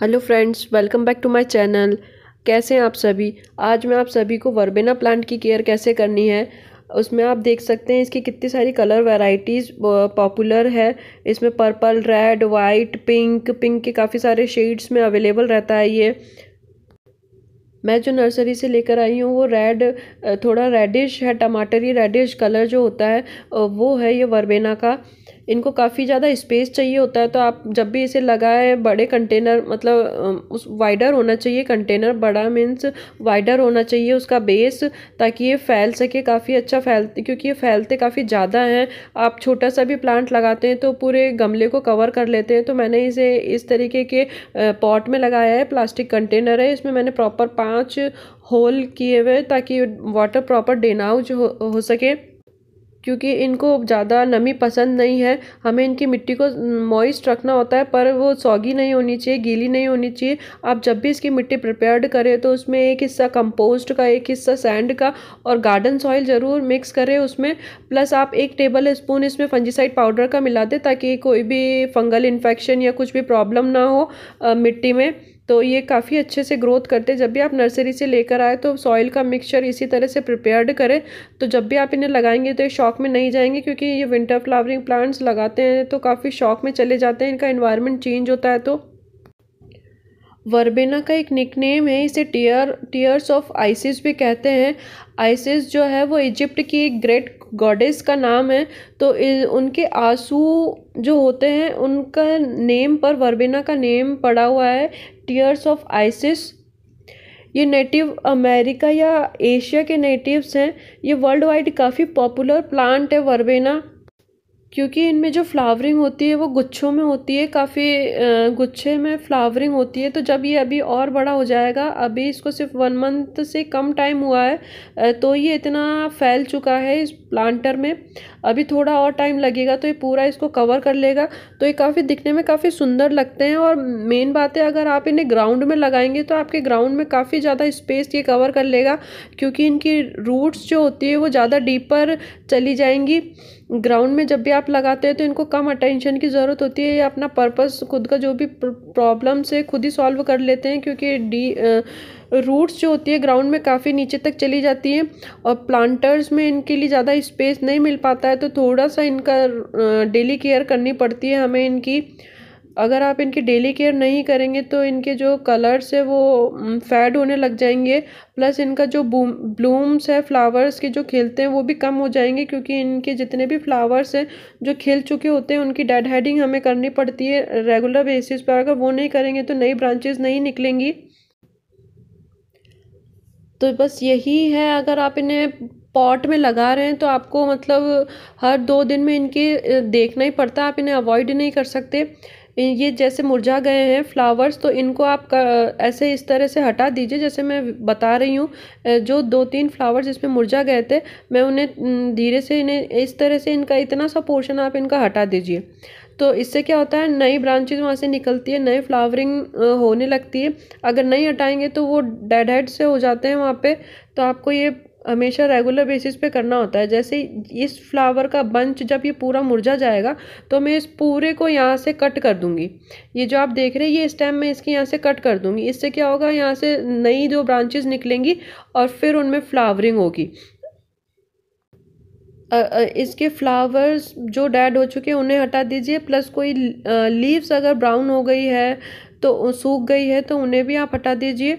hello friends welcome back to my channel कैसे हैं आप सभी आज मैं आप सभी को वर्बेना प्लांट की केयर कैसे करनी है उसमें आप देख सकते हैं इसकी कितनी सारी कलर वैरायटीज़ पॉपुलर है इसमें purple red white pink pink के काफ़ी सारे शेड्स में अवेलेबल रहता है ये मैं जो नर्सरी से लेकर आई हूँ वो रेड थोड़ा रेडिश है टमाटरी रेडिश कलर जो होता है वो है ये वर्बेना का इनको काफ़ी ज़्यादा स्पेस चाहिए होता है तो आप जब भी इसे लगाए बड़े कंटेनर मतलब उस वाइडर होना चाहिए कंटेनर बड़ा मीन्स वाइडर होना चाहिए उसका बेस ताकि ये फैल सके काफ़ी अच्छा फैलते क्योंकि ये फैलते काफ़ी ज़्यादा हैं आप छोटा सा भी प्लांट लगाते हैं तो पूरे गमले को कवर कर लेते हैं तो मैंने इसे इस तरीके के पॉट में लगाया है प्लास्टिक कंटेनर है इसमें मैंने प्रॉपर पाँच होल किए हुए ताकि वाटर प्रॉपर डेनाउज हो, हो सके क्योंकि इनको ज़्यादा नमी पसंद नहीं है हमें इनकी मिट्टी को मॉइस्ट रखना होता है पर वो सौगी नहीं होनी चाहिए गीली नहीं होनी चाहिए आप जब भी इसकी मिट्टी प्रिपेयर्ड करें तो उसमें एक हिस्सा कंपोस्ट का एक हिस्सा सैंड का और गार्डन सॉइल ज़रूर मिक्स करें उसमें प्लस आप एक टेबल स्पून इसमें फंजीसाइड पाउडर का मिला दें ताकि कोई भी फंगल इन्फेक्शन या कुछ भी प्रॉब्लम ना हो आ, मिट्टी में तो ये काफ़ी अच्छे से ग्रोथ करते हैं जब भी आप नर्सरी से लेकर आए तो सॉइल का मिक्सचर इसी तरह से प्रिपेयर्ड करें तो जब भी आप इन्हें लगाएंगे तो ये शौक में नहीं जाएंगे क्योंकि ये विंटर फ्लावरिंग प्लांट्स लगाते हैं तो काफ़ी शौक में चले जाते हैं इनका इन्वायरमेंट चेंज होता है तो वर्बेना का एक निकनेम है इसे टीयर टीयर्स ऑफ आइसिस भी कहते हैं आइसिस जो है वो इजिप्ट की एक ग्रेट गॉडेस का नाम है तो उनके आंसू जो होते हैं उनका नेम पर वर्बेना का नेम पड़ा हुआ है टीयर्स ऑफ आइसिस ये नेटिव अमेरिका या एशिया के नेटिव्स हैं ये वर्ल्ड वाइड काफ़ी पॉपुलर प्लांट है वर्बेना क्योंकि इनमें जो फ्लावरिंग होती है वो गुच्छों में होती है काफ़ी गुच्छे में फ्लावरिंग होती है तो जब ये अभी और बड़ा हो जाएगा अभी इसको सिर्फ वन मंथ से कम टाइम हुआ है तो ये इतना फैल चुका है इस प्लांटर में अभी थोड़ा और टाइम लगेगा तो ये पूरा इसको कवर कर लेगा तो ये काफ़ी दिखने में काफ़ी सुंदर लगते हैं और मेन बात है अगर आप इन्हें ग्राउंड में लगाएंगे तो आपके ग्राउंड में काफ़ी ज़्यादा स्पेस ये कवर कर लेगा क्योंकि इनकी रूट्स जो होती है वो ज़्यादा डीपर चली जाएंगी ग्राउंड में जब भी आप लगाते हैं तो इनको कम अटेंशन की ज़रूरत होती है ये अपना पर्पज़ खुद का जो भी प्रॉब्लम से खुद ही सॉल्व कर लेते हैं क्योंकि डी रूट्स जो होती है ग्राउंड में काफ़ी नीचे तक चली जाती है और प्लांटर्स में इनके लिए ज़्यादा स्पेस नहीं मिल पाता है तो थोड़ा सा इनका डेली केयर करनी पड़ती है हमें इनकी अगर आप इनकी डेली केयर नहीं करेंगे तो इनके जो कलर्स है वो फैड होने लग जाएंगे प्लस इनका जो ब्लूम्स है फ्लावर्स के जो खिलते हैं वो भी कम हो जाएंगे क्योंकि इनके जितने भी फ्लावर्स हैं जो खिल चुके होते हैं उनकी डेड हेडिंग हमें करनी पड़ती है रेगुलर बेसिस पर अगर वो नहीं करेंगे तो नई ब्रांचेज नहीं निकलेंगी तो बस यही है अगर आप इन्हें पॉट में लगा रहे हैं तो आपको मतलब हर दो दिन में इनके देखना ही पड़ता है आप इन्हें अवॉइड नहीं कर सकते ये जैसे मुरझा गए हैं फ्लावर्स तो इनको आप ऐसे इस तरह से हटा दीजिए जैसे मैं बता रही हूँ जो दो तीन फ्लावर्स इसमें मुरझा गए थे मैं उन्हें धीरे से इन्हें इस तरह से इनका इतना सा पोर्शन आप इनका हटा दीजिए तो इससे क्या होता है नई ब्रांचेज वहाँ से निकलती है नए फ्लावरिंग होने लगती है अगर नहीं हटाएंगे तो वो डेड हेड से हो जाते हैं वहाँ पर तो आपको ये हमेशा रेगुलर बेसिस पे करना होता है जैसे इस फ्लावर का बंच जब ये पूरा मुरझा जाएगा तो मैं इस पूरे को यहाँ से कट कर दूँगी ये जो आप देख रहे हैं ये स्टेम मैं इसकी यहाँ से कट कर दूँगी इससे क्या होगा यहाँ से नई जो ब्रांचेज निकलेंगी और फिर उनमें फ्लावरिंग होगी इसके फ्लावर्स जो डेड हो चुके हैं उन्हें हटा दीजिए प्लस कोई लीव्स अगर ब्राउन हो गई है तो सूख गई है तो उन्हें भी आप हटा दीजिए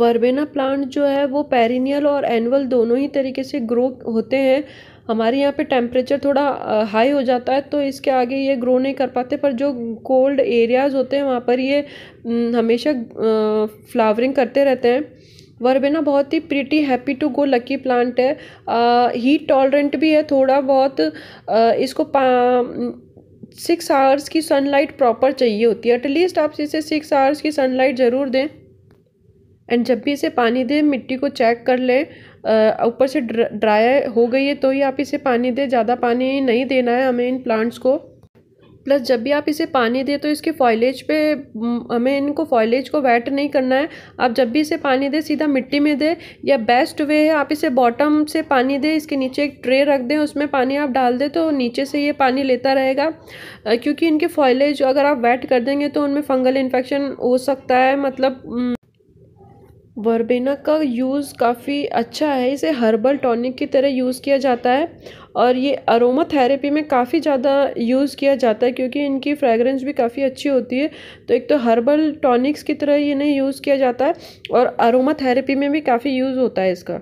वर्बेना प्लांट जो है वो पेरिनियल और एनुअल दोनों ही तरीके से ग्रो होते हैं हमारे यहाँ पे टेम्परेचर थोड़ा हाई हो जाता है तो इसके आगे ये ग्रो नहीं कर पाते पर जो कोल्ड एरियाज़ होते हैं वहाँ पर ये हम्म, हमेशा फ्लावरिंग करते रहते हैं वर्बेना बहुत ही pretty happy to go lucky plant है हीट टॉलरेंट भी है थोड़ा बहुत आ, इसको सिक्स आवर्स की सनलाइट प्रॉपर चाहिए होती है एटलीस्ट आप इसे सिक्स आवर्स की सनलाइट ज़रूर दें एंड जब भी इसे पानी दें मिट्टी को चेक कर लें ऊपर से ड्राई हो गई है तो ही आप इसे पानी दें ज़्यादा पानी नहीं देना है हमें इन प्लांट्स को प्लस जब भी आप इसे पानी दें तो इसके फॉइलेज पे हमें इनको फॉइलेज को वेट नहीं करना है आप जब भी इसे पानी दें सीधा मिट्टी में दें या बेस्ट वे है आप इसे बॉटम से पानी दें इसके नीचे एक ट्रे रख दें उसमें पानी आप डाल दें तो नीचे से ये पानी लेता रहेगा क्योंकि इनके फॉइलेज अगर आप वेट कर देंगे तो उनमें फंगल इन्फेक्शन हो सकता है मतलब वर्बेना का यूज़ काफ़ी अच्छा है इसे हर्बल टॉनिक की तरह यूज़ किया जाता है और ये अरोमा थेरेपी में काफ़ी ज़्यादा यूज़ किया जाता है क्योंकि इनकी फ्रेगरेंस भी काफ़ी अच्छी होती है तो एक तो हर्बल टॉनिक्स की तरह इन्हें यूज़ किया जाता है और अरोमा थेरेपी में भी काफ़ी यूज़ होता है इसका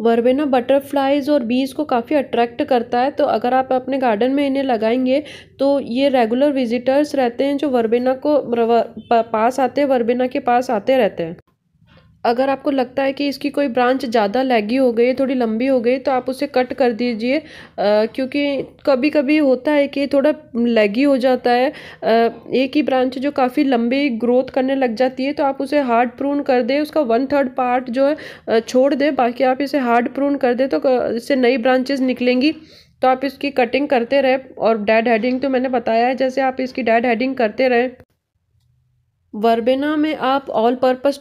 वर्बेना बटरफ्लाइज़ और बीज़ को काफ़ी अट्रैक्ट करता है तो अगर आप अपने गार्डन में इन्हें लगाएंगे तो ये रेगुलर विजिटर्स रहते हैं जो वर्बेना को पास आते हैं वर्बेना के पास आते रहते हैं अगर आपको लगता है कि इसकी कोई ब्रांच ज़्यादा लैगी हो गई है थोड़ी लंबी हो गई तो आप उसे कट कर दीजिए क्योंकि कभी कभी होता है कि थोड़ा लैगी हो जाता है एक ही ब्रांच जो काफ़ी लंबी ग्रोथ करने लग जाती है तो आप उसे हार्ड प्रून कर दें उसका वन थर्ड पार्ट जो है छोड़ दें बाकी आप इसे हार्ड प्रून कर दें तो इससे नई ब्रांचेज निकलेंगी तो आप इसकी कटिंग करते रहें और डेड हेडिंग तो मैंने बताया है जैसे आप इसकी डेड हेडिंग करते रहें वर्बेना में आप all purpose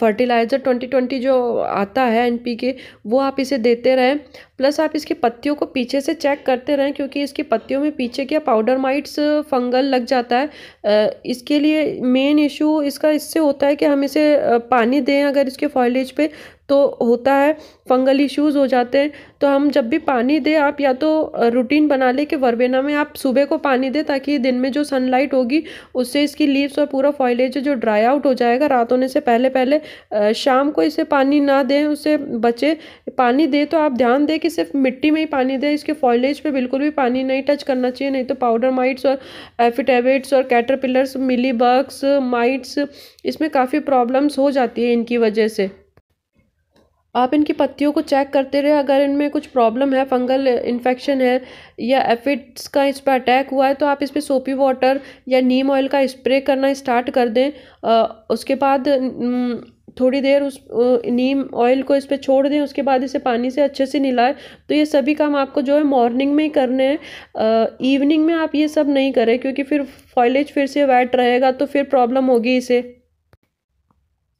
fertiliser twenty twenty जो आता है एन पी के वो आप इसे देते रहें प्लस आप इसकी पत्तियों को पीछे से चेक करते रहें क्योंकि इसकी पत्तियों में पीछे क्या पाउडर माइट्स फंगल लग जाता है uh, इसके लिए मेन इशू इसका इससे होता है कि हम इसे uh, पानी दें अगर इसके फॉयलेज पे तो होता है फंगल इश्यूज़ हो जाते हैं तो हम जब भी पानी दें आप या तो रूटीन बना लें कि वर्बेना में आप सुबह को पानी दें ताकि दिन में जो सनलाइट होगी उससे इसकी लीव्स और पूरा फॉइलेज जो ड्राई आउट हो जाएगा रात होने से पहले पहले शाम को इसे पानी ना दें उसे बचे पानी दें तो आप ध्यान दें कि सिर्फ मिट्टी में ही पानी दें इसके फॉइलेज पर बिल्कुल भी पानी नहीं टच करना चाहिए नहीं तो पाउडर माइट्स और एफिटेविट्स और कैटरपिलर्स मिली माइट्स इसमें काफ़ी प्रॉब्लम्स हो जाती है इनकी वजह से आप इनकी पत्तियों को चेक करते रहे अगर इनमें कुछ प्रॉब्लम है फंगल इन्फेक्शन है या एफिड्स का इस पर अटैक हुआ है तो आप इस पर सोपी वाटर या नीम ऑयल का स्प्रे करना स्टार्ट कर दें आ, उसके बाद थोड़ी देर उस नीम ऑयल को इस पर छोड़ दें उसके बाद इसे पानी से अच्छे से निलाएं तो ये सभी काम आपको जो है मॉर्निंग में ही करने हैं इवनिंग में आप ये सब नहीं करें क्योंकि फिर फॉइलेज फिर से वैट रहेगा तो फिर प्रॉब्लम होगी इसे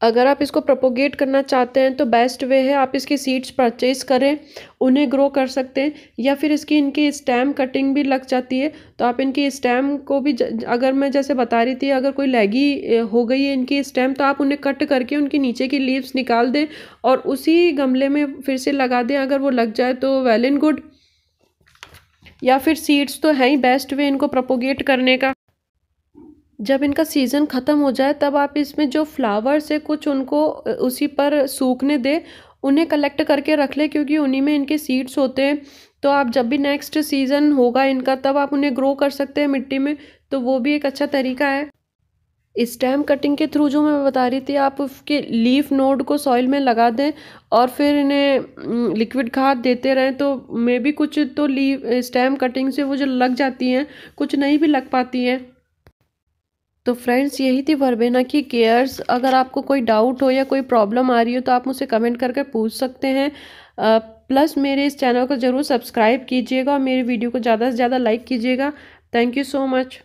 अगर आप इसको प्रपोगेट करना चाहते हैं तो बेस्ट वे है आप इसकी सीड्स परचेज करें उन्हें ग्रो कर सकते हैं या फिर इसकी इनकी स्टैम कटिंग भी लग जाती है तो आप इनकी स्टैम को भी अगर मैं जैसे बता रही थी अगर कोई लैगी हो गई है इनकी स्टैम तो आप उन्हें कट करके उनके नीचे की लीव्स निकाल दें और उसी गमले में फिर से लगा दें अगर वो लग जाए तो वेल एंड गुड या फिर सीड्स तो हैं ही बेस्ट वे इनको प्रपोगेट करने का जब इनका सीज़न ख़त्म हो जाए तब आप इसमें जो फ्लावर्स है कुछ उनको उसी पर सूखने दें उन्हें कलेक्ट करके रख लें क्योंकि उन्हीं में इनके सीड्स होते हैं तो आप जब भी नेक्स्ट सीज़न होगा इनका तब आप उन्हें ग्रो कर सकते हैं मिट्टी में तो वो भी एक अच्छा तरीका है स्टेम कटिंग के थ्रू जो मैं बता रही थी आप उसके लीफ नोड को सॉइल में लगा दें और फिर इन्हें लिक्विड खाद देते रहें तो मे भी कुछ तो लीव स्टैम कटिंग से वो जो लग जाती हैं कुछ नहीं भी लग पाती हैं तो फ्रेंड्स यही थी वर्बेना की केयर्स अगर आपको कोई डाउट हो या कोई प्रॉब्लम आ रही हो तो आप मुझसे कमेंट करके पूछ सकते हैं प्लस मेरे इस चैनल को ज़रूर सब्सक्राइब कीजिएगा और मेरे वीडियो को ज़्यादा से ज़्यादा लाइक कीजिएगा थैंक यू सो मच